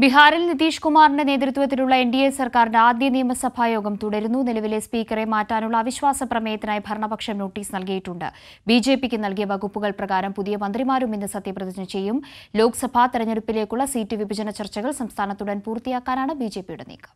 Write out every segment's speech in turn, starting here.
ബീഹാറിൽ നിതീഷ് കുമാറിന്റെ നേതൃത്വത്തിലുള്ള എൻ ഡി എ സർക്കാരിന്റെ ആദ്യ നിയമസഭാ യോഗം തുടരുന്നു നിലവിലെ സ്പീക്കറെ മാറ്റാനുള്ള അവിശ്വാസ പ്രമേയത്തിനായി ഭരണപക്ഷം നോട്ടീസ് നൽകിയിട്ടുണ്ട് ബി ജെ പിക്ക് നൽകിയ വകുപ്പുകൾ പ്രകാരം പുതിയ മന്ത്രിമാരും ഇന്ന് സത്യപ്രതിജ്ഞ ചെയ്യും ലോക്സഭാ തെരഞ്ഞെടുപ്പിലേക്കുള്ള സീറ്റ് വിഭജന ചർച്ചകൾ സംസ്ഥാനത്തുടൻ പൂർത്തിയാക്കാനാണ് ബി ജെ പിയുടെ നീക്കം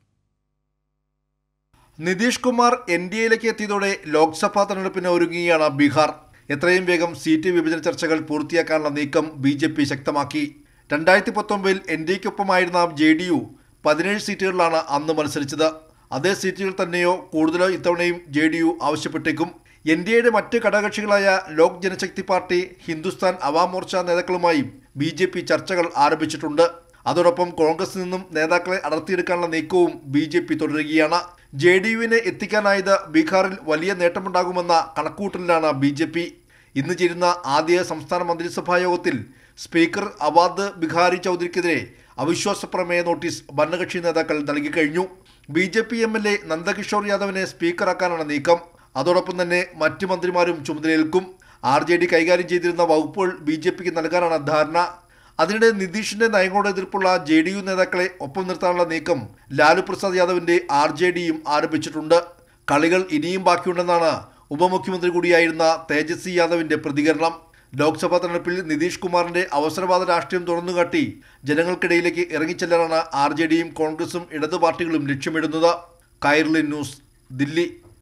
നിതീഷ് കുമാർ എൻ ഡി എയിലേക്ക് എത്തിയതോടെ ലോക്സഭാ തെരഞ്ഞെടുപ്പിന് ഒരുങ്ങുകയാണ് ബീഹാർ എത്രയും വേഗം സീറ്റ് വിഭജന ചർച്ചകൾ പൂർത്തിയാക്കാനുള്ള നീക്കം ബി ശക്തമാക്കി രണ്ടായിരത്തി പത്തൊമ്പതിൽ എൻ ഡിക്കൊപ്പമായിരുന്ന ജെ ഡി യു പതിനേഴ് സീറ്റുകളിലാണ് അന്ന് മത്സരിച്ചത് അതേ സീറ്റുകൾ തന്നെയോ കൂടുതലോ ഇത്തവണയും ജെ ഡി യു ആവശ്യപ്പെട്ടേക്കും എൻ ഡി എയുടെ മറ്റ് ഘടകകക്ഷികളായ ലോക് ജനശക്തി പാർട്ടി ഹിന്ദുസ്ഥാൻ അവാം മോർച്ച നേതാക്കളുമായും ബി ജെ പി ചർച്ചകൾ ആരംഭിച്ചിട്ടുണ്ട് അതോടൊപ്പം കോൺഗ്രസിൽ നിന്നും നേതാക്കളെ അടർത്തിയെടുക്കാനുള്ള നീക്കവും ബി ജെ പി തുടരുകയാണ് ജെ ഡി യുവിനെ എത്തിക്കാനായത് ബീഹാറിൽ വലിയ നേട്ടമുണ്ടാകുമെന്ന കണക്കൂട്ടലിലാണ് ബി ജെ പി ഇന്ന് ചേരുന്ന ആദ്യ സംസ്ഥാന മന്ത്രിസഭാ യോഗത്തിൽ സ്പീക്കർ അവാദ് ബിഹാരി ചൗധരിക്കെതിരെ അവിശ്വാസ പ്രമേയ നോട്ടീസ് ഭരണകക്ഷി നേതാക്കൾ നൽകിക്കഴിഞ്ഞു B J P M L A Nandakishore യാദവിനെ സ്പീക്കറാക്കാനാണ് നീക്കം അതോടൊപ്പം തന്നെ മറ്റ് മന്ത്രിമാരും ചുമതലയേൽക്കും ആർ ജെ ഡി കൈകാര്യം ചെയ്തിരുന്ന വകുപ്പുകൾ ബി ജെ പിക്ക് നൽകാനാണ് ധാരണ അതിനിടെ നിതീഷിന്റെ നയങ്ങളുടെ എതിർപ്പുള്ള ജെ ഡി യു നേതാക്കളെ ഒപ്പം നിർത്താനുള്ള നീക്കം ലാലു പ്രസാദ് യാദവിന്റെ ആർ ജെ ഡിയും ആരംഭിച്ചിട്ടുണ്ട് കളികൾ ഇനിയും ബാക്കിയുണ്ടെന്നാണ് ഉപമുഖ്യമന്ത്രി കൂടിയായിരുന്ന തേജസ്വി യാദവിന്റെ പ്രതികരണം ലോക്സഭാ തെരഞ്ഞെടുപ്പിൽ നിതീഷ് കുമാറിന്റെ അവസരവാദ രാഷ്ട്രീയം തുറന്നുകാട്ടി ജനങ്ങൾക്കിടയിലേക്ക് ഇറങ്ങിച്ചെല്ലാനാണ് ആർ ജെ ഡിയും കോൺഗ്രസും ഇടതുപാർട്ടികളും പാർട്ടികളും ലക്ഷ്യമിടുന്നത് കൈർലിൻ ന്യൂസ് ദില്ലി